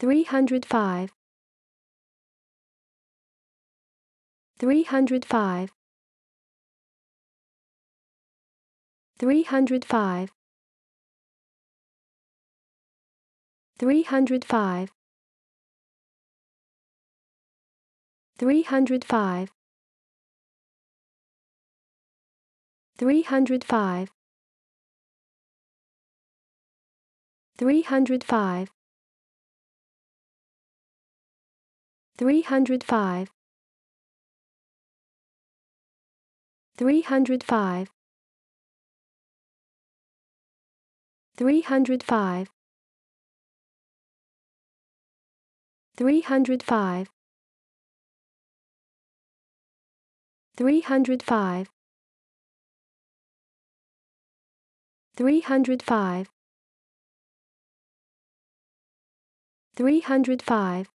305 305 305 305 305 305 305 305 305 305 305 305 305 305